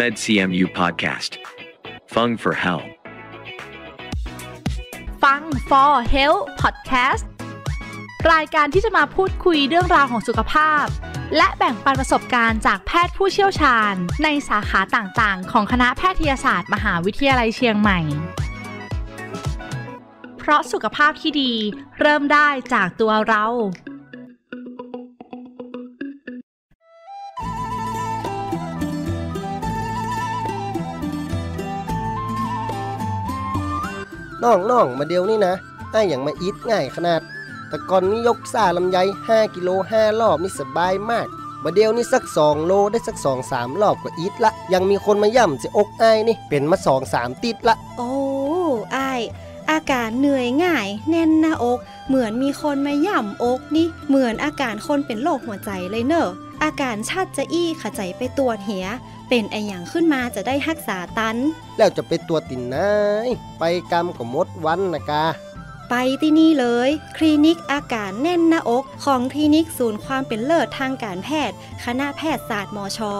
MedCMU Podcast Fung for h e l t ฟัง for health podcast รายการที่จะมาพูดคุยเรื่องราวของสุขภาพ และแบ่งปันประสบการณ์จากแพทย์ผู้เชี่ยวชาญ ในสาขาต่างๆของคณะแพทยศาสตร์มหาวิทยาลัยเชียงใหม่ เพราะสุขภาพที่ดีเริ่มได้จากตัวเราน้องน้องมาเดียวนี่นะไอ้อย่างมาอิดง่ายขนาด แต่ก่อนนี้ยกซาลำไย 5กิโล5รอบนี่สบายมาก มาเดียวนี่สัก2โลได้สัก2 3รอบก็อิดละ ยังมีคนมาย่ำจะอกไอ้นี่ เป็นมา2มติดละ โอ้ไออาการเหนื่อยง่าย แน่นหน้าอก เหมือนมีคนมาย่ำอกนี่ เหมือนอาการคนเป็นโรคหัวใจเลยเนอะอาการชาติจะอี้ขะใจไปตัวเหียเป็นไอหยัางขึ้นมาจะได้ฮักษาตันแล้วจะไปตัวตินนายไปกรรมกบมดวันนะกา ไปที่นี่เลย คลินิกอาการแน่นหน้าอกของคลินิกศูนย์ความเป็นเลิศทางการแพทย์ คณะแพทยศาสตร์มอชอ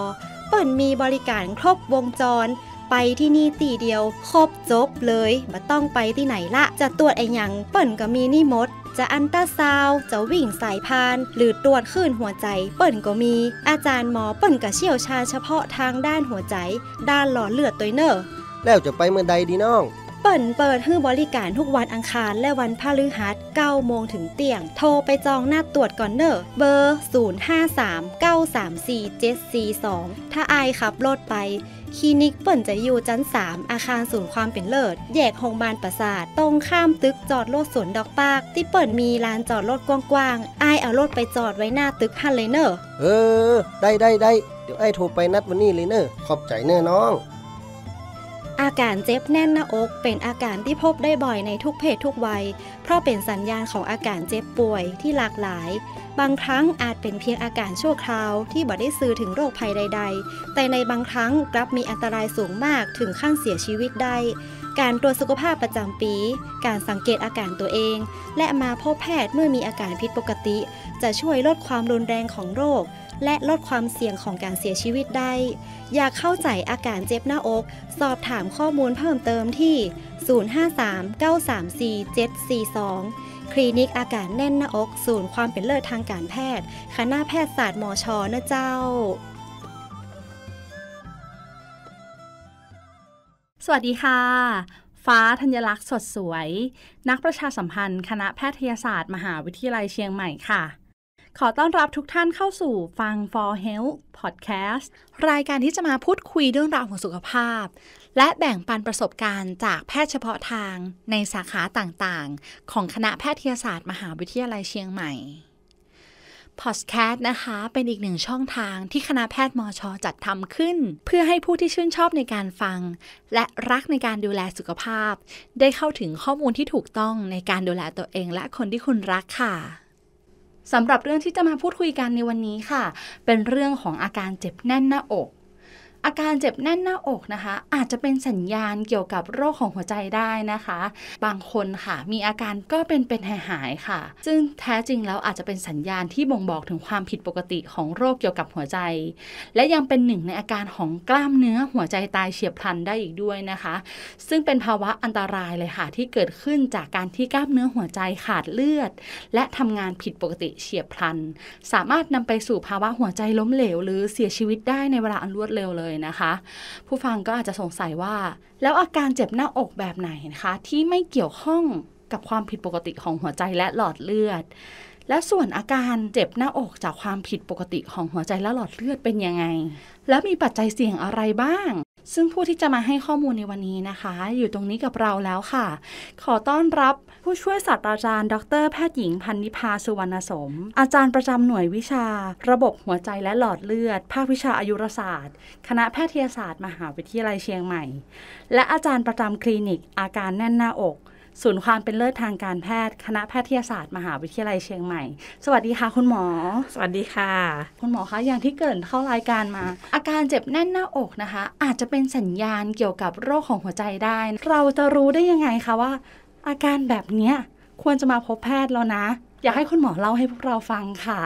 เปิดมีบริการครบวงจร ไปที่นี่ตีเดียวครบจบเลยมาต้องไปที่ไหนละ จะตรวจไอหยัางเปิ่นก็มีนี่มดจะอันต้าซาว จะวิ่งสายพาน หรือตรวจคลื่นหัวใจ เปิ่นก็มี อาจารย์หมอเปิ่นก็เชี่ยวชาญเฉพาะทางด้านหัวใจ ด้านหลอดเลือดตัวเนอร์ แล้วจะไปเมื่อใดดีน้อง เปิ่นเปิดให้บริการทุกวันอังคารและวันพฤหัส9โมงถึงเตียง โทรไปจองหน้าตรวจก่อนเนอร์ เบอร์ 0 5 3 9 3 4 7 4 2 ถ้าอายขับรถไปคลินิกเปิ่นจะอยู่ชั้น3 อาคารศูนย์ความเป็นเลิศ แยกโรงพยาบาลประสาท ตรงข้ามตึกจอดรถสวนดอกปาก ที่เปิ่นมีลานจอดรถกว้างๆไอเอารถไปจอดไว้หน้าตึกฮันเลยเนอร์ เออ ได้ได้ได้เดี๋ยวไอโทรไปนัดวันนี้เลยเนอะขอบใจเนอะน้องอาการเจ็บแน่นหน้าอกเป็นอาการที่พบได้บ่อยในทุกเพศทุกวัยเพราะเป็นสัญญาณของอาการเจ็บป่วยที่หลากหลาย บางครั้งอาจเป็นเพียงอาการชั่วคราวที่บ่ได้สื่อถึงโรคภัยใดๆ แต่ในบางครั้งกลับมีอันตรายสูงมากถึงขั้นเสียชีวิตได้ การตรวจสุขภาพประจำปี การสังเกตอาการตัวเอง และมาพบแพทย์เมื่อมีอาการผิดปกติ จะช่วยลดความรุนแรงของโรคและลดความเสี่ยงของการเสียชีวิตได้ อยากเข้าใจอาการเจ็บหน้าอก สอบถามข้อมูลเพิ่มเติมที่ 053-934-742 คลินิกอาการแน่นหน้าอก ศูนย์ความเป็นเลิศทางการแพทย์ คณะแพทยศาสตร์มอชอนะเจ้า สวัสดีค่ะ ฟ้าธัญลักษณ์สดสวย นักประชาสัมพันธ์ คณะแพทยศาสตร์มหาวิทยาลัยเชียงใหม่ค่ะขอต้อนรับทุกท่านเข้าสู่ฟัง For Health Podcast รายการที่จะมาพูดคุยเรื่องราวของสุขภาพ และแบ่งปันประสบการณ์จากแพทย์เฉพาะทาง ในสาขาต่างๆ ของคณะแพทยศาสตร์มหาวิทยาลัยเชียงใหม่ Podcast นะคะเป็นอีกหนึ่งช่องทางที่คณะแพทย์มชจัดทำขึ้น เพื่อให้ผู้ที่ชื่นชอบในการฟัง และรักในการดูแลสุขภาพ ได้เข้าถึงข้อมูลที่ถูกต้องในการดูแลตัวเองและคนที่คุณรักค่ะสำหรับเรื่องที่จะมาพูดคุยกันในวันนี้ค่ะ เป็นเรื่องของอาการเจ็บแน่นหน้าอกอาการเจ็บแน่นหน้าอกนะคะ อาจจะเป็นสัญญาณเกี่ยวกับโรคของหัวใจได้นะคะ บางคนค่ะ มีอาการก็เป็นเป็นหายหายค่ะ ซึ่งแท้จริงแล้วอาจจะเป็นสัญญาณที่บ่งบอกถึงความผิดปกติของโรคเกี่ยวกับหัวใจ และยังเป็นหนึ่งในอาการของกล้ามเนื้อหัวใจตายเฉียบพลันได้อีกด้วยนะคะ ซึ่งเป็นภาวะอันตรายเลยค่ะ ที่เกิดขึ้นจากการที่กล้ามเนื้อหัวใจขาดเลือด และทำงานผิดปกติเฉียบพลันสามารถนำไปสู่ภาวะหัวใจล้มเหลวหรือเสียชีวิต ได้ในเวลาอันรวดเร็วเลยยนะคะผู้ฟังก็อาจจะสงสัยว่าแล้วอาการเจ็บหน้าอกแบบไหนนะคะที่ไม่เกี่ยวข้องกับความผิดปกติของหัวใจและหลอดเลือด และส่วนอาการเจ็บหน้าอกจากความผิดปกติของหัวใจและหลอดเลือดเป็นยังไงแล้วมีปัจจัยเสี่ยงอะไรบ้าง ซึ่งผู้ที่จะมาให้ข้อมูลในวันนี้นะคะ อยู่ตรงนี้กับเราแล้วค่ะ ขอต้อนรับผู้ช่วยศาสตราจารย์ ดรแพทย์หญิงพันนิพาสุวรรณสม อาจารย์ประจำหน่วยวิชา ระบบหัวใจและหลอดเลือดภาควิชาอายุรศาสตร์ คณะแพทยศาสตร์มหาวิทยาลัยเชียงใหม่ และอาจารย์ประจำคลินิกอาการแน่นหน้าอกศูนย์ความเป็นเลิศทางการแพทย์คณะแพทยศาสตร์มหาวิทยาลัยเชียงใหม่ สวัสดีค่ะคุณหมอ สวัสดีค่ะ คุณหมอคะอย่างที่เกิดเข้ารายการมา อาการเจ็บแน่นหน้าอกนะคะ อาจจะเป็นสัญญาณเกี่ยวกับโรคของหัวใจได้ เราจะรู้ได้ยังไงคะว่าอาการแบบเนี้ยควรจะมาพบแพทย์แล้วนะอยากให้คุณหมอเล่าให้พวกเราฟังค่ะ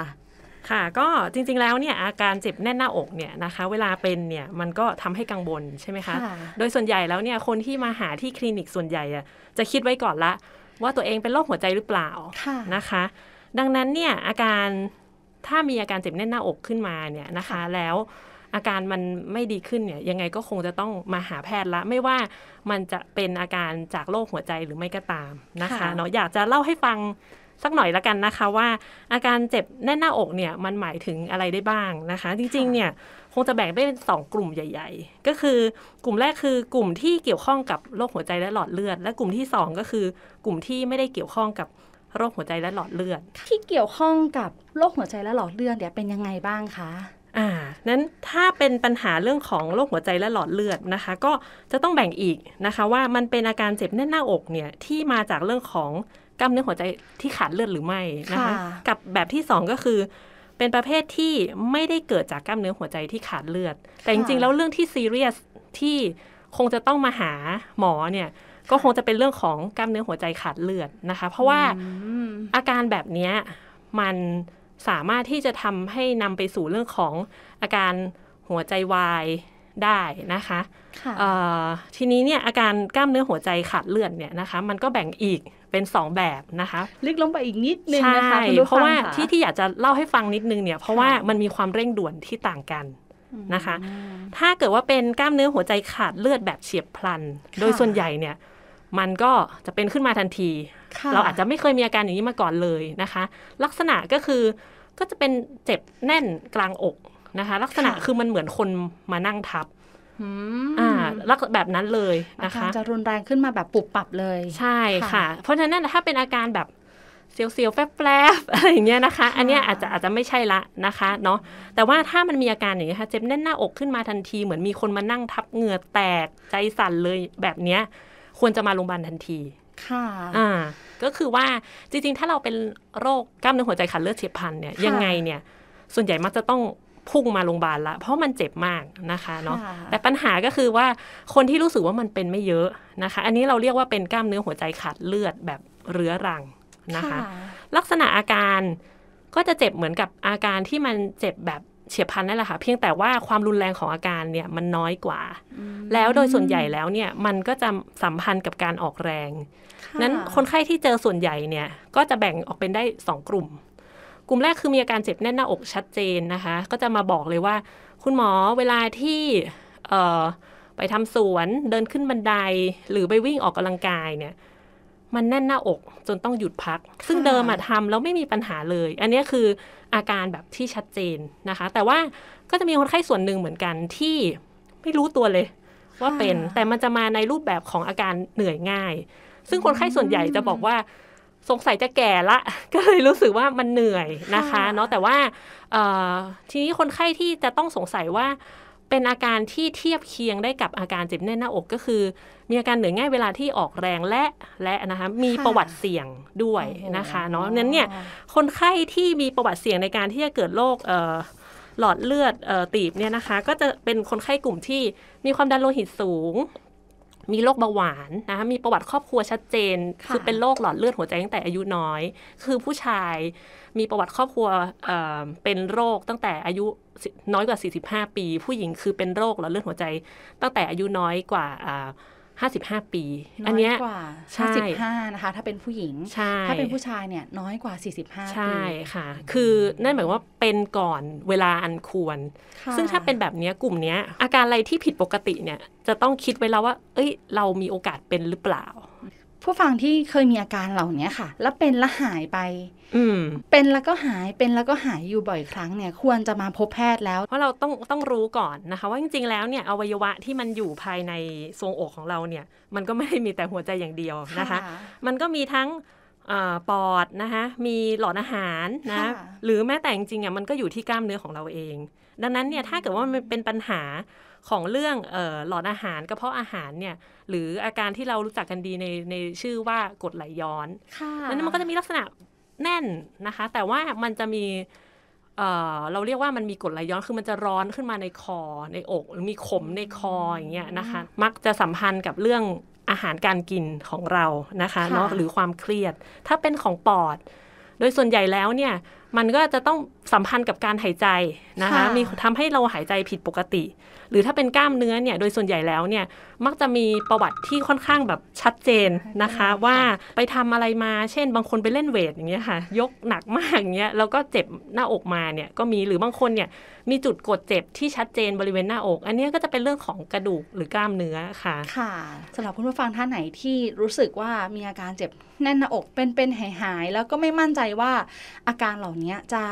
ค่ะ ก็จริงๆแล้วเนี่ย อาการเจ็บแน่นหน้าอกเนี่ยนะคะ เวลาเป็นเนี่ยมันก็ทำให้กังวลใช่ไหมคะโดยส่วนใหญ่แล้วเนี่ยคนที่มาหาที่คลินิกส่วนใหญ่อะจะคิดไว้ก่อนละว่าตัวเองเป็นโรคหัวใจหรือเปล่านะคะ ดังนั้นเนี่ยอาการถ้ามีอาการเจ็บแน่นหน้าอกขึ้นมาเนี่ยนะคะแล้วอาการมันไม่ดีขึ้นเนี่ยยังไงก็คงจะต้องมาหาแพทย์ละ ไม่ว่ามันจะเป็นอาการจากโรคหัวใจหรือไม่ก็ตามนะคะเนาะอยากจะเล่าให้ฟังสักหน่อยละกันนะคะว่า อาการเจ็บแน่นหน้าอกเนี่ยมันหมายถึงอะไรได้บ้างนะคะ จริงๆ เนี่ยคงจะแบ่งได้เป็นสองกลุ่มใหญ่ ๆ ก็คือกลุ่มแรกคือกลุ่มที่เกี่ยวข้องกับโรคหัวใจและหลอดเลือดและกลุ่มที่2ก็คือกลุ่มที่ไม่ได้เกี่ยวข้องกับโรคหัวใจและหลอดเลือดที่เกี่ยวข้องกับโรคหัวใจและหลอดเลือดเนี่ยเป็นยังไงบ้างคะอ่านั้นถ้าเป็นปัญหาเรื่องของโรคหัวใจและหลอดเลือดนะคะ ก็จะต้องแบ่งอีกนะคะ ว่ามันเป็นอาการเจ็บแน่นหน้าอกเนี่ยที่มาจากเรื่องของกล้ามเนื้อหัวใจที่ขาดเลือดหรือไม่นะคะกับแบบที่ 2 ก็คือ เป็นประเภทที่ไม่ได้เกิดจากกล้ามเนื้อหัวใจที่ขาดเลือด แต่จริงๆแล้วเรื่องที่ซีเรียสที่คงจะต้องมาหาหมอเนี่ยก็คงจะเป็นเรื่องของกล้ามเนื้อหัวใจขาดเลือดนะคะ เพราะว่าอาการแบบนี้มันสามารถที่จะทำให้นำไปสู่เรื่องของอาการหัวใจวายได้นะคะคะทีนี้เนี่ยอาการกล้ามเนื้อหัวใจขาดเลือดเนี่ยนะคะ มันก็แบ่งอีกเป็น2แบบนะคะลึกลงไปอีกนิดนึงนะคะเพราะว่าที่ที่อยากจะเล่าให้ฟังนิดนึงเนี่ย เพราะว่ามันมีความเร่งด่วนที่ต่างกันนะคะ ถ้าเกิดว่าเป็นกล้ามเนื้อหัวใจขาดเลือดแบบเฉียบพลัน โดยส่วนใหญ่เนี่ย มันก็จะเป็นขึ้นมาทันที เราอาจจะไม่เคยมีอาการอย่างนี้มาก่อนเลยนะคะ ลักษณะก็คือก็จะเป็นเจ็บแน่นกลางอกนะคะ ลักษณะคือมันเหมือนคนมานั่งทับอ่าลักแบบนั้นเลยนะคะจะรุนแรงขึ้นมาแบบปุบปับเลย ใช่ค่ะ เพราะฉะนั้นถ้าเป็นอาการแบบเซียวๆแฟบๆอะไรอย่างเงี้ยนะคะ อันเนี้ยอาจจะอาจจะไม่ใช่ละนะคะเนาะแต่ว่าถ้ามันมีอาการอย่างเงี้ยค่ะ เจ็บแน่นหน้าอกขึ้นมาทันที เหมือนมีคนมานั่งทับเหงื่อแตกใจสั่นเลยแบบเนี้ย ควรจะมาโรงพยาบาลทันทีค่ะอ่าก็คือว่าจริงๆ ถ้าเราเป็นโรคกล้ามเนื้อหัวใจขัดเลือดเฉียบพลันเนี่ยยังไงเนี่ยส่วนใหญ่มักจะต้องพุ่งมาโรงพยาบาลละเพราะมันเจ็บมากนะคะเนาะแต่ปัญหาก็คือว่าคนที่รู้สึกว่ามันเป็นไม่เยอะนะคะอันนี้เราเรียกว่าเป็นกล้ามเนื้อหัวใจขาดเลือดแบบเรื้อรังนะคะลักษณะอาการก็จะเจ็บเหมือนกับอาการที่มันเจ็บแบบเฉียบพลันนั่นแหละค่ะเพียงแต่ว่าความรุนแรงของอาการเนี่ยมันน้อยกว่า แล้วโดยส่วนใหญ่แล้วเนี่ยมันก็จะสัมพันธ์กับการออกแรงนั้นคนไข้ที่เจอส่วนใหญ่เนี่ยก็จะแบ่งออกเป็นได้ 2 กลุ่ม กลุ่มแรกคือมีอาการเจ็บแน่นหน้าอกชัดเจนนะคะก็จะมาบอกเลยว่า คุณหมอเวลาที่ไปทำสวนเดินขึ้นบันไดหรือไปวิ่งออกกำลังกายเนี่ยมันแน่นหน้าอกจนต้องหยุดพัก ซึ่งเดิมอะทำแล้วไม่มีปัญหาเลย อันนี้คืออาการแบบที่ชัดเจนนะคะ แต่ว่าก็จะมีคนไข้ส่วนหนึ่งเหมือนกันที่ไม่รู้ตัวเลยว่าเป็นแต่มันจะมาในรูปแบบของอาการเหนื่อยง่าย ซึ่งคนไข้ส่วนใหญ่จะบอกว่าสงสัยจะแก่ละก็เลยรู้สึกว่ามันเหนื่อยนะคะ เนาะแต่ว่าทีนี้คนไข้ที่จะต้องสงสัยว่าเป็นอาการที่เทียบเคียงได้กับอาการเจ็บแน่นหน้าอกก็คือ มีอาการเหนื่อยง่ายเวลาที่ออกแรงและและนะคะมีประวัติเสี่ยงด้วยนะคะเนาะนั้นเนี่ยคนไข้ที่มีประวัติเสี่ยงในการที่จะเกิดโรคหลอดเลือดตีบเนี่ยนะคะก็จะเป็นคนไข้กลุ่มที่มีความดันโลหิตสูงมีโรคเบาหวานนะคะมีประวัติครอบครัวชัดเจน คือเป็นโรคหลอดเลือดหัวใจตั้งแต่อายุน้อย คือผู้ชายมีประวัติครอบครัวเเป็นโรคตั้งแต่อายุน้อยกว่า 45 ปี ผู้หญิงคือเป็นโรคหลอดเลือดหัวใจตั้งแต่อายุน้อยกว่าหห้าสิบ้าปี อันนี้ยกว่า้านะคะ ถ้าเป็นผู้หญิงถ้าเป็นผู้ชายเนี่ยน้อยกว่าสบห้าใช่ค่ะ คือนั่นหมายว่าเป็นก่อนเวลาอันควร ซึ่งถ้าเป็นแบบนี้กลุ่มนี้ อาการอะไรที่ผิดปกติเนี่ย จะต้องคิดไว้แล้วว่า เอ้ย เรามีโอกาสเป็นหรือเปล่าผู้ฟังที่เคยมีอาการเหล่านี้ค่ะ แล้วเป็นแล้วหายไปเป็นแล้วก็หาย เป็นแล้วก็หายอยู่บ่อยครั้งเนี่ย ควรจะมาพบแพทย์แล้ว เพราะเราต้องต้องรู้ก่อนนะคะ ว่าจริง ๆแล้วเนี่ยอวัยวะที่มันอยู่ภายในทรงอกของเราเนี่ย มันก็ไม่ได้มีแต่หัวใจอย่างเดียวนะคะ มันก็มีทั้งปอดนะคะ มีหลอดอาหารนะ หรือแม้แต่จริงๆอ่ะมันก็อยู่ที่กล้ามเนื้อของเราเอง ดังนั้นเนี่ยถ้าเกิดว่ามันเป็นปัญหาของเรื่องออหลอดอาหารกระเพาะอาหารเนี่ย หรืออาการที่เรารู้จักกันดีในในชื่อว่ากดไหลย้อนนั้นมันก็จะมีลักษณะแน่นนะคะ แต่ว่ามันจะมีเเราเรียกว่ามันมีกดไหลย้อน คือมันจะร้อนขึ้นมาในคอในอกหรือมีขมในคออย่างเงี้ยนะคะ มักจะสัมพันธ์กับเรื่องอาหารการกินของเรานะคะคะเนาะหรือความเครียด ถ้าเป็นของปอด โดยส่วนใหญ่แล้วเนี่ยมันก็จะต้องสัมพันธ์กับการหายใจนะคะมีทำให้เราหายใจผิดปกติ หรือถ้าเป็นกล้ามเนื้อเนี่ยโดยส่วนใหญ่แล้วเนี่ยมักจะมีประวัติที่ค่อนข้างแบบชัดเจนนะคะ ว่าไปทำอะไรมาเช่นบางคนไปเล่นเวทอย่างเงี้ยค่ะยกหนักมากอย่างเงี้ยแล้วก็เจ็บหน้าอกมาเนี่ยก็มีหรือบางคนเนี่ยมีจุดกดเจ็บที่ชัดเจนบริเวณหน้าอก อันนี้ก็จะเป็นเรื่องของกระดูกหรือกล้ามเนื้อค่ะค่ะสำหรับคุณผู้ฟังท่านไหนที่รู้สึกว่ามีอาการเจ็บแน่นหน้าอกเป็นเป็นหายหายแล้วก็ไม่มั่นใจว่าอาการเหล่านี้จะ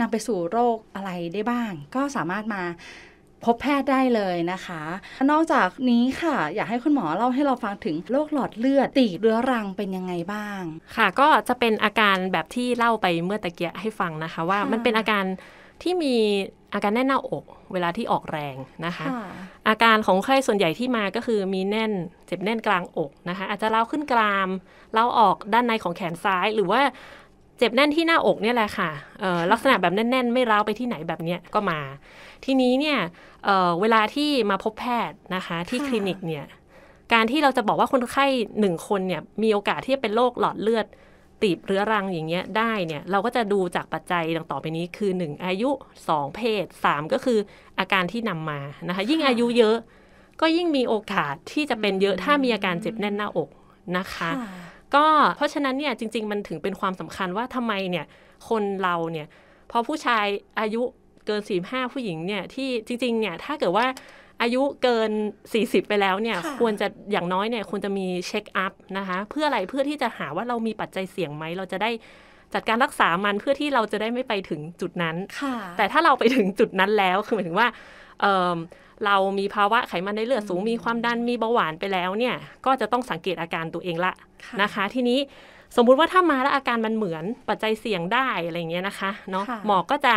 นำไปสู่โรคอะไรได้บ้าง ก็สามารถมาพบแพทย์ได้เลยนะคะนอกจากนี้ค่ะ อยากให้คุณหมอเล่าให้เราฟังถึงโรคหลอดเลือดตีเรื้อรังเป็นยังไงบ้างค่ะ ก็จะเป็นอาการแบบที่เล่าไปเมื่อตะเกียให้ฟังนะคะ ว่ามันเป็นอาการที่มีอาการแน่นหน้าอก เวลาที่ออกแรงนะคะ อาการของไข้ส่วนใหญ่ที่มาก็คือมีแน่นเจ็บแน่นกลางอกนะคะ อาจจะเล่าขึ้นกรามเล่าออกด้านในของแขนซ้าย หรือว่าเจ็บแน่นที่หน้าอกเนี่ยแหละค่ะ ลักษณะแบบแน่นๆ ไม่ร้าวไปที่ไหนแบบเนี้ยก็มา ทีนี้เนี่ยเเวลาที่มาพบแพทย์นะคะ ที่คลินิกเนี่ย การที่เราจะบอกว่าคนไข้หนึ่งคนเนี่ย มีโอกาสที่จะเป็นโรคหลอดเลือดตีบเรื้อรังอย่างเงี้ยได้เนี่ย เราก็จะดูจากปัจจัยดังต่อไปนี้คือ1อายุ 2เพศ3ก็คืออาการที่นำมานะคะ ยิ่งอายุเยอะ ก็ยิ่งมีโอกาสที่จะเป็นเยอะถ้ามีอาการเจ็บแน่นหน้าอกนะคะก็เพราะฉะนั้นเนี่ยจริงๆมันถึงเป็นความสำคัญว่าทำไมเนี่ยคนเราเนี่ยพอผู้ชายอายุเกิน4าผู้หญิงเนี่ยที่จริงๆ เนี่ยถ้าเกิดว่าอายุเกิน 40 ไปแล้วเนี่ยควรจะอย่างน้อยเนี่ยควรจะมีเช็คอัพนะคะเพื่ออะไรเพื่อที่จะหาว่าเรามีปัจจัยเสี่ยงไหมเราจะได้จัดการรักษามันเพื่อที่เราจะได้ไม่ไปถึงจุดนั้นแต่ถ้าเราไปถึงจุดนั้นแล้วคือหมายถึงว่าเรามีภาวะไขมันในเลือดสูง มีความดันมีเบาหวานไปแล้วเนี่ย ก็จะต้องสังเกตอาการตัวเองละนะคะ ทีนี้สมมุติว่าถ้ามาแล้วอาการมันเหมือนปัจจัยเสี่ยงได้อะไรเงี้ยนะคะเนาะหมอก็จะ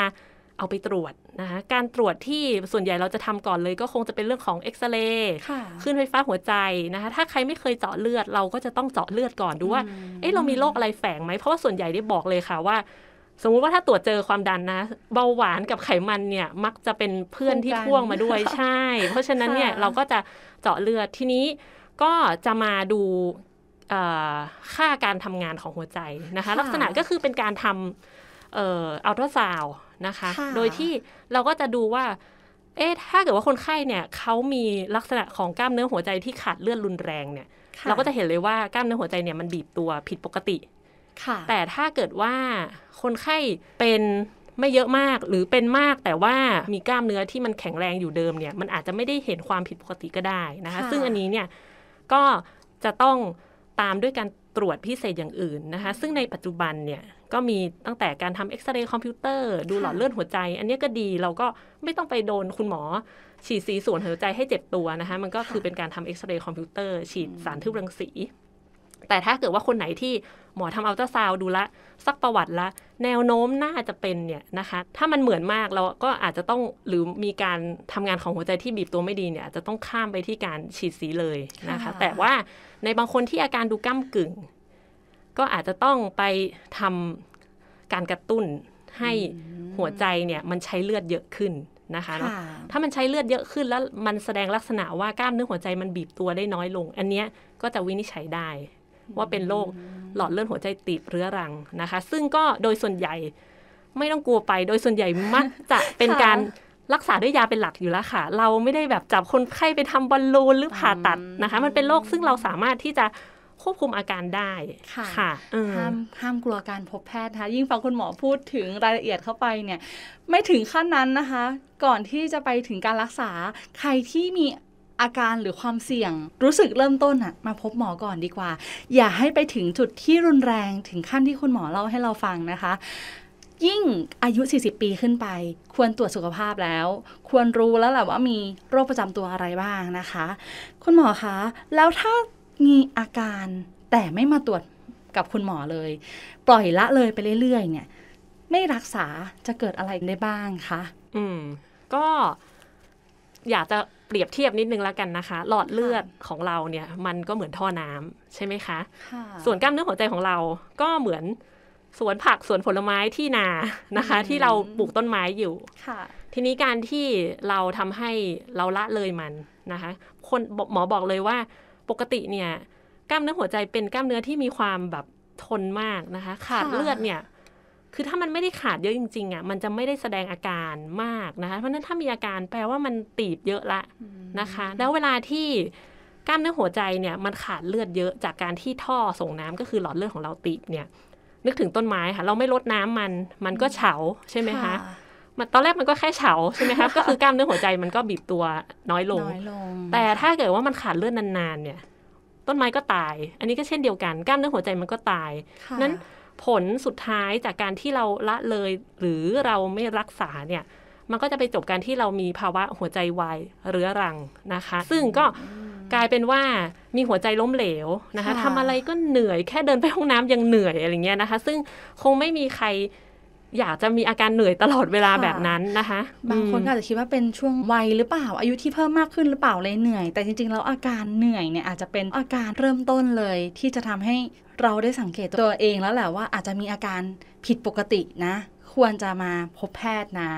เอาไปตรวจนะคะการตรวจที่ส่วนใหญ่เราจะทำก่อนเลยก็คงจะเป็นเรื่องของเอ็กซเรย์ขึ้นไฟฟ้าหัวใจนะคะ ถ้าใครไม่เคยเจาะเลือดเราก็จะต้องเจาะเลือดก่อนดูว่าเอ๊ะเรามีโรคอะไรแฝงไหมเพราะว่าส่วนใหญ่ได้บอกเลยค่ะว่าสมมุติว่าถ้าตรวจเจอความดันนะ เบาหวานกับไขมันเนี่ยมักจะเป็นเพื่อนที่พ่วงมาด้วยใช่ เพราะฉะนั้นเนี่ยเราก็จะเจาะเลือดทีนี้ก็จะมาดูค่าการทำงานของหัวใจนะคะ ลักษณะก็คือเป็นการทำเอ่ออัลตราซาวนะคะ โดยที่เราก็จะดูว่า เอ๊ะถ้าเกิดว่าคนไข้เนี่ยเขามีลักษณะของกล้ามเนื้อหัวใจที่ขาดเลือดรุนแรงเนี่ย เราก็จะเห็นเลยว่ากล้ามเนื้อหัวใจเนี่ยมันบีบตัวผิดปกติแต่ถ้าเกิดว่าคนไข้เป็นไม่เยอะมากหรือเป็นมาก แต่ว่ามีกล้ามเนื้อที่มันแข็งแรงอยู่เดิมเนี่ยมันอาจจะไม่ได้เห็นความผิดปกติก็ได้นะคะ ซึ่งอันนี้เนี่ยก็จะต้องตามด้วยการตรวจพิเศษอย่างอื่นนะคะ ซึ่งในปัจจุบันเนี่ยก็มีตั้งแต่การทำเอ็กซเรย์คอมพิวเตอร์ดูหลอดเลือดหัวใจ อันนี้ก็ดีเราก็ไม่ต้องไปโดนคุณหมอฉีดสีส่วนหัวใจให้เจ็บตัวนะคะมันก็คือเป็นการทำเอ็กซเรย์คอมพิวเตอร์ฉีดสารทึบรังสีแต่ถ้าเกิดว่าคนไหนที่หมอทำอัลตราซาวดูละซักประวัติละแนวโน้มน่าจะเป็นเนี่ยนะคะ ถ้ามันเหมือนมากเราก็อาจจะต้องหรือมีการทำงานของหัวใจที่บีบตัวไม่ดีเนี่ยอาจจะต้องข้ามไปที่การฉีดสีเลยนะคะ แต่ว่าในบางคนที่อาการดูก้ากึ่ง ก็อาจจะต้องไปทำการกระตุ้นให้หัวใจเนี่ยมันใช้เลือดเยอะขึ้นนะคะเนาะถ้ามันใช้เลือดเยอะขึ้นแล้ว มันแสดงลักษณะว่ากล้ามเนื้อหัวใจมันบีบตัวได้น้อยลง อันเนี้ยก็จะวินิจฉัยได้ว่าเป็นโรคหลอดเลือดหัวใจตีบเรื้อรังนะคะ ซึ่งก็โดยส่วนใหญ่ไม่ต้องกลัวไป โดยส่วนใหญ่มักจะเป็นการรักษาด้วยยาเป็นหลักอยู่แล้วค่ะ เราไม่ได้แบบจับคนไข้ไปทำบอลลูนหรือผ่าตัดนะคะ มันเป็นโรคซึ่งเราสามารถที่จะควบคุมอาการได้ค่ะห้ามห้ามกลัวการพบแพทย์นะคะยิ่งฟังคุณหมอพูดถึงรายละเอียดเข้าไปเนี่ย ไม่ถึงขั้นนั้นนะคะ ก่อนที่จะไปถึงการรักษาใครที่มีอาการหรือความเสี่ยงรู้สึกเริ่มต้นอะมาพบหมอก่อนดีกว่า อย่าให้ไปถึงจุดที่รุนแรงถึงขั้นที่คุณหมอเล่าให้เราฟังนะคะ ยิ่งอายุ 40 ปีขึ้นไป ควรตรวจสุขภาพแล้ว ควรรู้แล้วแหละว่ามีโรคประจำตัวอะไรบ้างนะคะ คุณหมอคะแล้วถ้ามีอาการแต่ไม่มาตรวจกับคุณหมอเลย ปล่อยละเลยไปเรื่อยๆเนี่ย ไม่รักษาจะเกิดอะไรได้บ้างคะอืม ก็ อยากจะรียบเทียบนิดนึงแล้วกันนะคะ หลอดเลือดของเราเนี่ยมันก็เหมือนท่อน้ำใช่ไหมคะส่วนกล้ามเนื้อหัวใจของเราก็เหมือนสวนผักสวนผลไม้ที่นานะคะที่เราปลูกต้นไม้อยู่ทีนี้การที่เราทำให้เราละเลยมันนะคะ คนหมอบอกเลยว่าปกติเนี่ย กล้ามเนื้อหัวใจเป็นกล้ามเนื้อที่มีความแบบทนมากนะคะ ขาดเลือดเนี่ยคือถ้ามันไม่ได้ขาดเยอะจริงๆ อ่ะ มันจะไม่ได้แสดงอาการมากนะคะเพราะนั้นถ้ามีอาการแปลว่ามันตีบเยอะละนะคะ แล้วเวลาที่กล้ามเนื้อหัวใจเนี่ยมันขาดเลือดเยอะ จากการที่ท่อส่งน้ำก็คือหลอดเลือดของเราตีบเนี่ย นึกถึงต้นไม้ค่ะเราไม่ลดน้ำมันมันก็เฉาใช่ไหมคะมันตอนแรกมันก็แค่เฉาใช่ไหมคะก็คือกล้ามเนื้อหัวใจมันก็บีบตัวน้อยลง แต่ถ้าเกิดว่ามันขาดเลือดนานๆ เนี่ย ต้นไม้ก็ตาย อันนี้ก็เช่นเดียวกันกล้ามเนื้อหัวใจมันก็ตายนั้นผลสุดท้ายจากการที่เราละเลย หรือเราไม่รักษาเนี่ยมันก็จะไปจบการที่เรามีภาวะหัวใจวายเรื้อรังนะคะ ซึ่งก็กลายเป็นว่ามีหัวใจล้มเหลวนะคะทำอะไรก็เหนื่อยแค่เดินไปห้องน้ำยังเหนื่อยอะไรเงี้ยนะคะ ซึ่งคงไม่มีใครอยากจะมีอาการเหนื่อยตลอดเวลาแบบนั้นนะคะ บางคนอาจจะคิดว่าเป็นช่วงวัยหรือเปล่าอายุที่เพิ่มมากขึ้นหรือเปล่าเลยเหนื่อย แต่จริงๆแล้วอาการเหนื่อยเนี่ยอาจจะเป็นอาการเริ่มต้นเลยที่จะทำใหเราได้สังเกตตัวเองแล้วแหละว่า อาจจะมีอาการผิดปกตินะ ควรจะมาพบแพทย์นะ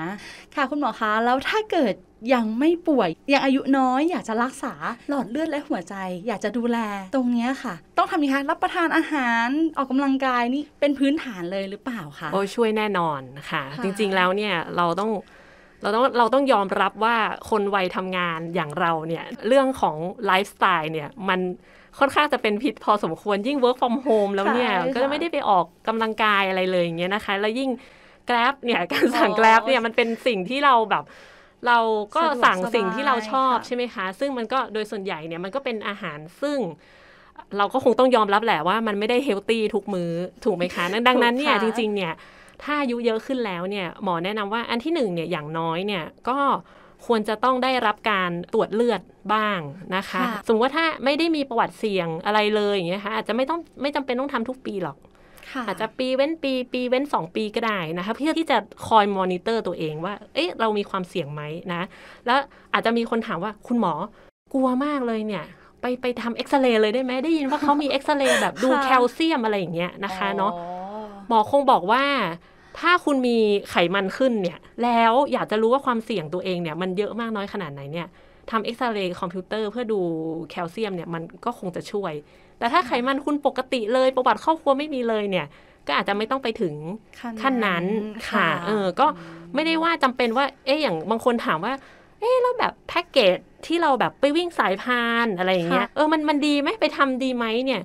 ค่ะคุณหมอคะแล้วถ้าเกิดยังไม่ป่วยยังอายุน้อยอยากจะรักษาหลอดเลือดและหัวใจ อยากจะดูแล ตรงนี้ค่ะ ต้องทำยังไงะรับประทานอาหารออกกำลังกายนี่เป็นพื้นฐานเลยหรือเปล่าคะโอ้ช่วยแน่นอนค่ะ จริง ๆแล้วเนี่ยเราต้องเราต้องเราต้องยอมรับว่าคนวัยทำงานอย่างเราเนี่ย เรื่องของไลฟ์สไตล์เนี่ยมันค่อนข้างจะเป็นพิษพอสมควรยิ่ง work from home แล้วเนี่ยก็จะไม่ได้ไปออกกำลังกายอะไรเลยอย่างเงี้ยนะคะ แล้วยิ่งแกล็บเนี่ยการสั่งแกล็บเนี่ยมันเป็นสิ่งที่เราแบบ เราก็สั่งสิ่งที่เราชอบใช่ไหมคะ ซึ่งมันก็โดยส่วนใหญ่เนี่ยมันก็เป็นอาหารซึ่ง เราก็คงต้องยอมรับแหละว่ามันไม่ได้เฮลตี้ทุกมือ้อถูกไหมคะดังนั้นเนี่ย จริงๆเนี่ยถ้าอายุเยอะขึ้นแล้วเนี่ย หมอแนะนำว่าอันที่หนึ่งเนี่ยอย่างน้อยเนี่ยก็ควรจะต้องได้รับการตรวจเลือดบ้างนะคะ สมมติว่าถ้าไม่ได้มีประวัติเสี่ยงอะไรเลยอย่างเงี้ยค่ะอาจจะไม่ต้องไม่จำเป็นต้องทำทุกปีหรอก อาจจะปีเว้นปี ปีเว้น 2 ปีก็ได้นะคะเพื่อที่จะคอยมอนิเตอร์ตัวเองว่า เอ๊ะ เรามีความเสี่ยงไหมนะ แล้วอาจจะมีคนถามว่า คุณหมอกลัวมากเลยเนี่ย ไปไปทำเอ็กซเรย์เลยได้ไหมได้ยินว่าเขามีเอ็กซเรย์แบบดูแคลเซียมอะไรอย่างเงี้ยนะคะเนาะหมอคงบอกว่าถ้าคุณมีไขมันขึ้นเนี่ย แล้วอยากจะรู้ว่าความเสี่ยงตัวเองเนี่ย มันเยอะมากน้อยขนาดไหนเนี่ย ทำเอ็กซเรย์คอมพิวเตอร์เพื่อดูแคลเซียมเนี่ย มันก็คงจะช่วย แต่ถ้าไขมันคุณปกติเลย ประวัติครอบครัวไม่มีเลยเนี่ย ก็อาจจะไม่ต้องไปถึงขั้นนั้นค่ะ เออ ก็ไม่ได้ว่าจำเป็นว่า เอ๊ะอย่างบางคนถามว่า เอ๊ะแล้วแบบแพ็กเกจที่เราแบบไปวิ่งสายพานอะไรอย่างเงี้ย เออ มัน มันดีไหมไปทำดีไหมเนี่ย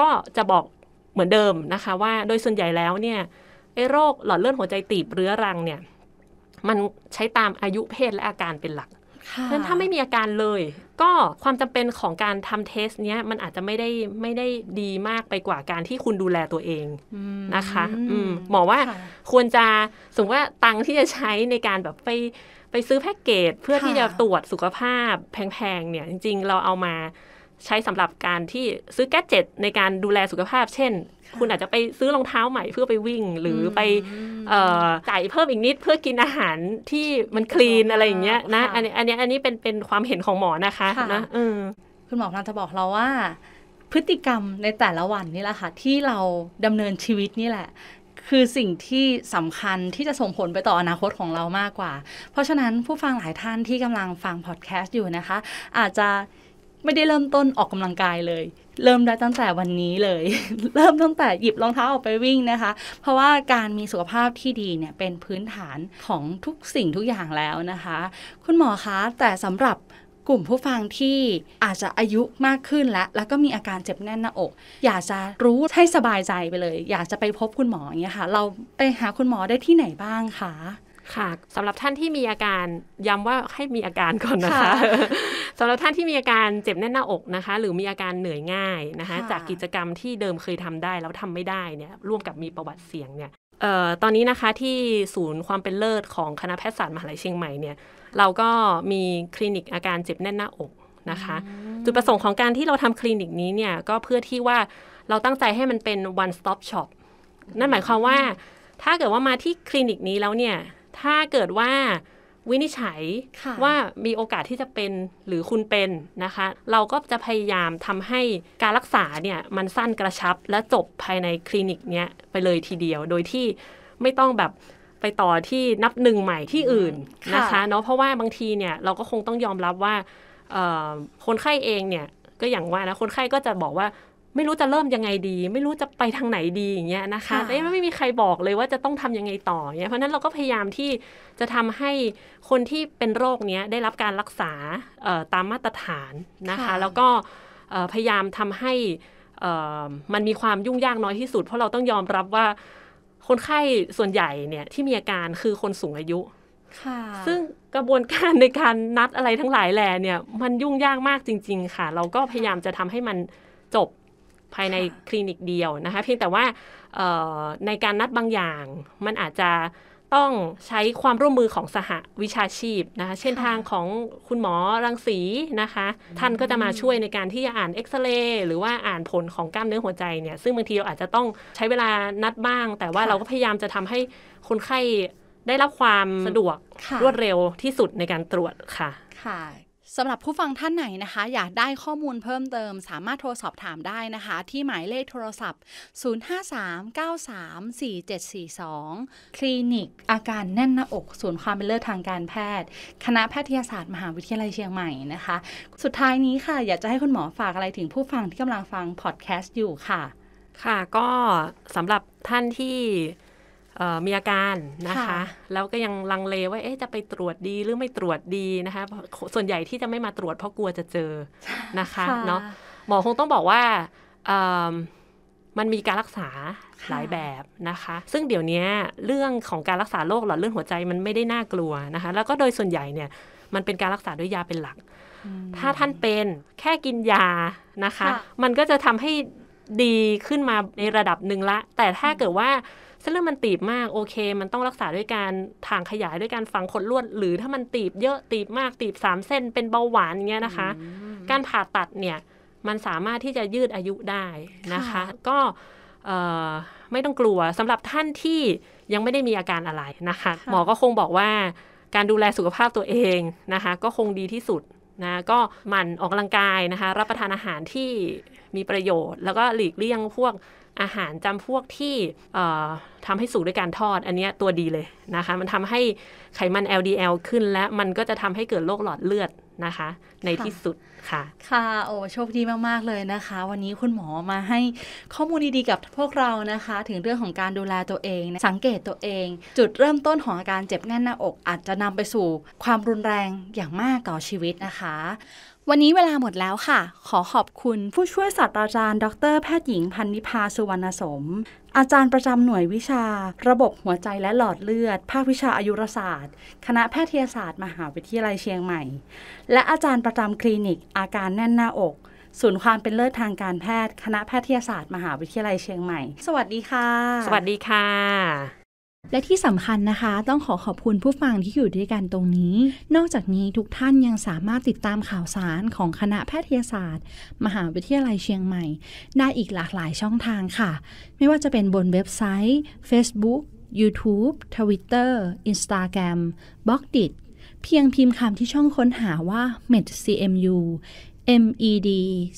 ก็จะบอกเหมือนเดิมนะคะ ว่าโดยส่วนใหญ่แล้วเนี่ยไอ้โรคหลอดเลือดหัวใจตีบเรื้อรัง เนี่ยมันใช้ตามอายุเพศและอาการเป็นหลักเพราะนั้นถ้าไม่มีอาการเลย ก็ความจำเป็นของการทำเทส เนี้ยมันอาจจะไม่ได้ไม่ได้ดีมากไปกว่าการที่คุณดูแลตัวเองนะคะหมอว่าควรจะสมมติว่าตังที่จะใช้ในการแบบไปไปซื้อแพ็กเกจเพื่อที่จะตรวจสุขภาพแพงๆเนี่ยจริง ๆ เราเอามาใช้สำหรับการที่ซื้อแก๊เจ็ตในการดูแลสุขภาพ เช่น คุณอาจจะไปซื้อรองเท้าใหม่เพื่อไปวิ่ง หรือไปจ่ายเพิ่มอีกนิดเพื่อกินอาหารที่มันคลีนอะไรอย่างเงี้ยนะอันนี้อันนี้อันนี้เป็นเป็นความเห็นของหมอนะคะนะคุณหมอกำลังจะบอกเราว่า พฤติกรรมในแต่ละวันนี่แหละค่ะ ที่เราดำเนินชีวิตนี่แหละ คือสิ่งที่สำคัญที่จะส่งผลไปต่ออนาคตของเรามากกว่า เพราะฉะนั้นผู้ฟังหลายท่านที่กำลังฟังพอดแคสต์อยู่นะคะ อาจจะไม่ได้เริ่มต้นออกกำลังกายเลย เริ่มได้ตั้งแต่วันนี้เลย เริ่มตั้งแต่หยิบรองเท้าออกไปวิ่งนะคะ เพราะว่าการมีสุขภาพที่ดีเนี่ยเป็นพื้นฐานของทุกสิ่งทุกอย่างแล้วนะคะ คุณหมอคะแต่สำหรับกลุ่มผู้ฟังที่อาจจะอายุมากขึ้นแล้วแล้วก็มีอาการเจ็บแน่นหน้าอก อยากจะรู้ให้สบายใจไปเลย อยากจะไปพบคุณหมออย่างเงี้ยค่ะ เราไปหาคุณหมอได้ที่ไหนบ้างคะค่ะสำหรับท่านที่มีอาการย้ำว่าให้มีอาการก่อนนะคะ สำหรับท่านที่มีอาการเจ็บแน่นหน้าอกนะคะ หรือมีอาการเหนื่อยง่ายนะคะจากกิจกรรมที่เดิมเคยทำได้แล้วทำไม่ได้เนี่ยร่วมกับมีประวัติเสี่ยงเนี่ยตอนนี้นะคะที่ศูนย์ความเป็นเลิศของคณะแพทยศาสตร์มหาลัยเชียงใหม่เนี่ยเราก็มีคลินิกอาการเจ็บแน่นหน้าอกนะคะจุดประสงค์ของการที่เราทำคลินิกนี้เนี่ยก็เพื่อที่ว่าเราตั้งใจให้มันเป็น one stop shop นั่นหมายความว่า ถ้าเกิดว่ามาที่คลินิกนี้แล้วเนี่ยถ้าเกิดว่าวินิจฉัยว่ามีโอกาสที่จะเป็นหรือคุณเป็นนะคะ เราก็จะพยายามทำให้การรักษาเนี่ยมันสั้นกระชับและจบภายในคลินิกเนี้ยไปเลยทีเดียวโดยที่ไม่ต้องแบบไปต่อที่นับหนึ่งใหม่ที่อื่นนะคะเนาะเพราะว่าบางทีเนี่ยเราก็คงต้องยอมรับว่าคนไข้เองเนี่ยก็อย่างว่านะคนไข้ก็จะบอกว่าไม่รู้จะเริ่มยังไงดี ไม่รู้จะไปทางไหนดีอย่างเงี้ยนะคะ แต่ไม่มีใครบอกเลยว่าจะต้องทำยังไงต่อเนี่ยเพราะนั้นเราก็พยายามที่จะทำให้คนที่เป็นโรคเนี้ยได้รับการรักษาตามมาตรฐานนะคะ แล้วก็พยายามทำให้มันมีความยุ่งยากน้อยที่สุด เพราะเราต้องยอมรับว่าคนไข้ส่วนใหญ่เนี่ยที่มีอาการคือคนสูงอายุ ซึ่งกระบวนการในการนัดอะไรทั้งหลายแหล่เนี่ยมันยุ่งยากมากจริงๆค่ะ เราก็พยายามจะทำให้มันจบภายในคลินิกเดียวนะคะ เพียงแต่ว่าในการนัดบางอย่างมันอาจจะต้องใช้ความร่วมมือของสหวิชาชีพนะคะเช่นทางของคุณหมอรังสีนะคะ ท่านก็จะมาช่วยในการที่จะอ่านเอ็กซเรย์หรือว่าอ่านผลของกล้ามเนื้อหัวใจเนี่ยซึ่งบางทีเราอาจจะต้องใช้เวลานัดบ้าง แต่ว่าเราก็พยายามจะทำให้คนไข้ได้รับความสะดวกรวดเร็วที่สุดในการตรวจค่ะ ค่ะสำหรับผู้ฟังท่านไหนนะคะ อยากได้ข้อมูลเพิ่มเติมสามารถโทรสอบถามได้นะคะ ที่หมายเลขโทรศัพท์ 053934742 คลินิกอาการแน่นหน้าอก ศูนย์ความเป็นเลิศทางการแพทย์ คณะแพทยศาสตร์มหาวิทยาลัยเชียงใหม่นะคะ สุดท้ายนี้ค่ะ อยากจะให้คุณหมอฝากอะไรถึงผู้ฟังที่กำลังฟังพอดแคสต์อยู่ค่ะ ค่ะก็สำหรับท่านที่มีอาการนะคะแล้วก็ยังลังเลว่าจะไปตรวจดีหรือไม่ตรวจดีนะคะส่วนใหญ่ที่จะไม่มาตรวจเพราะกลัวจะเจอนะคะเนาะหมอคงต้องบอกว่ามันมีการรักษาหลายแบบนะคะ ซึ่งเดี๋ยวนี้เรื่องของการรักษาโรคหลอดเลือดหัวใจมันไม่ได้น่ากลัวนะคะ แล้วก็โดยส่วนใหญ่เนี่ยมันเป็นการรักษาด้วยยาเป็นหลัก ถ้าท่านเป็นแค่กินยานะคะ มันก็จะทำให้ดีขึ้นมาในระดับหนึ่งละแต่ถ้าเกิดว่าเส้นเลือดมันตีบมากโอเค มันต้องรักษาด้วยการทางขยายด้วยการฝังขดลวด หรือถ้ามันตีบเยอะตีบมากตีบสามเส้นเป็นเบาหวาน เงี้ยนะคะการผ่าตัดเนี่ยมันสามารถที่จะยืดอายุได้นะคะ ก็ไม่ต้องกลัวสำหรับท่านที่ยังไม่ได้มีอาการอะไรนะคะหมอก็คงบอกว่าการดูแลสุขภาพตัวเองนะคะ ก็คงดีที่สุดนะก็หมั่นออกกำลังกายนะคะรับประทานอาหารที่มีประโยชน์ แล้วก็หลีกเลี่ยงพวกอาหารจำพวกที่ทำให้สุกด้วยการทอดอันนี้ตัวดีเลยนะคะ มันทำให้ไขมัน LDL ขึ้นและมันก็จะทำให้เกิดโรคหลอดเลือดนะคะ ในที่สุดค่ะ ค่ะโอ้โชคดีมากๆเลยนะคะ วันนี้คุณหมอมาให้ข้อมูลดีๆกับพวกเรานะคะ ถึงเรื่องของการดูแลตัวเองสังเกตตัวเอง จุดเริ่มต้นของอาการเจ็บแน่นหน้าอก อาจจะนำไปสู่ความรุนแรงอย่างมากต่อชีวิตนะคะวันนี้เวลาหมดแล้วค่ะ ขอขอบคุณผู้ช่วยศาสตราจารย์ดรแพทย์หญิงพันนิพาสุวรรณสม อาจารย์ประจำหน่วยวิชา ระบบหัวใจและหลอดเลือด ภาควิชาอายุรศาสตร์ คณะแพทยศาสตร์ มหาวิทยาลัยเชียงใหม่ และอาจารย์ประจำคลินิก อาการแน่นหน้าอก ศูนย์ความเป็นเลิศทางการแพทย์ คณะแพทยศาสตร์ มหาวิทยาลัยเชียงใหม่ สวัสดีค่ะ สวัสดีค่ะและที่สำคัญนะคะ ต้องขอขอบคุณผู้ฟังที่อยู่ด้วยกันตรงนี้ นอกจากนี้ทุกท่านยังสามารถติดตามข่าวสารของคณะแพทยศาสตร์ มหาวิทยาลัยเชียงใหม่ได้อีกหลากหลายช่องทางค่ะ ไม่ว่าจะเป็นบนเว็บไซต์ Facebook YouTube Twitter Instagram b l o g d i t เพียงพิมพ์คำที่ช่องค้นหาว่า MedCMU MED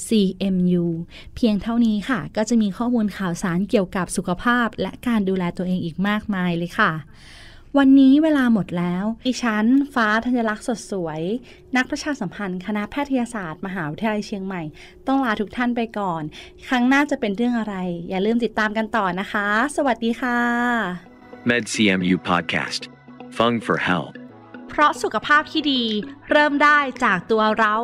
CMU เพียงเท่านี้ค่ะ ก็จะมีข้อมูลข่าวสารเกี่ยวกับสุขภาพและการดูแลตัวเองอีกมากมายเลยค่ะ วันนี้เวลาหมดแล้วอิฉันฟ้าธัญลักษณ์สดสวย นักประชาสัมพันธ์คณะแพทยศาสตร์มหาวิทยาลัยเชียงใหม่ต้องลาทุกท่านไปก่อน ครั้งหน้าจะเป็นเรื่องอะไร อย่าลืมติดตามกันต่อนะคะ สวัสดีค่ะ MedCMU Podcast Fung for Health เพราะสุขภาพที่ดี เริ่มได้จากตัวเรา